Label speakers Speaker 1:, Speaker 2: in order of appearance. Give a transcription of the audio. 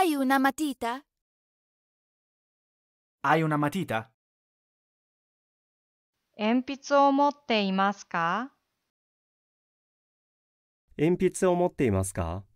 Speaker 1: Hai una matita?
Speaker 2: Hai una matita?
Speaker 1: 鉛筆を持っていますか
Speaker 3: 鉛筆を持っていますか